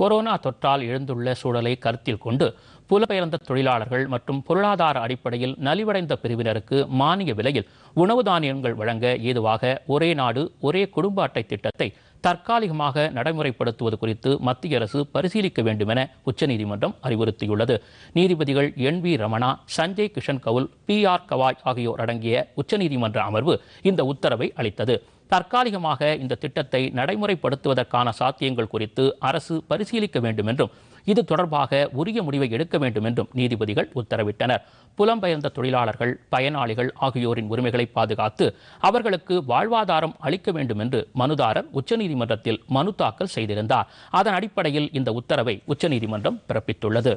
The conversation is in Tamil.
கொரோனா தொற்றால் எழுந்துள்ள சூழலை கருத்தில் கொண்டு புலப்பெயர்ந்த தொழிலாளர்கள் மற்றும் பொருளாதார அடிப்படையில் நலிவடைந்த பிரிவினருக்கு மானிய விலையில் உணவு தானியங்கள் வழங்க ஏதுவாக ஒரே நாடு ஒரே குடும்ப அட்டை திட்டத்தை தற்காலிகமாக நடைமுறைப்படுத்துவது குறித்து மத்திய அரசு பரிசீலிக்க வேண்டும் என உச்சநீதிமன்றம் அறிவுறுத்தியுள்ளது நீதிபதிகள் N V Ramana Sanjay Kishan Kaul B R Gavai ஆகியோர் அடங்கிய உச்சநீதிமன்ற அமர்வு இந்த உத்தரவை அளித்தது தற்காலிகமாக இந்த திட்டத்தை நடைமுறைப்படுத்துவதற்கான சாத்தியங்கள் குறித்து அரசு பரிசீலிக்க வேண்டும் என்றும் இது தொடர்பாக உரிய முடிவை எடுக்க வேண்டும் என்றும் நீதிபதிகள் உத்தரவிட்டனர் புலம்பெயர்ந்த தொழிலாளர்கள் பயனாளிகள் ஆகியோரின் உரிமைகளை பாதுகாத்து அவர்களுக்கு வாழ்வாதாரம் அளிக்க வேண்டும் என்று மனுதாரர் உச்சநீதிமன்றத்தில் மனு தாக்கல் செய்திருந்தார் அதன் அடிப்படையில் இந்த உத்தரவை உச்சநீதிமன்றம் பிறப்பித்துள்ளது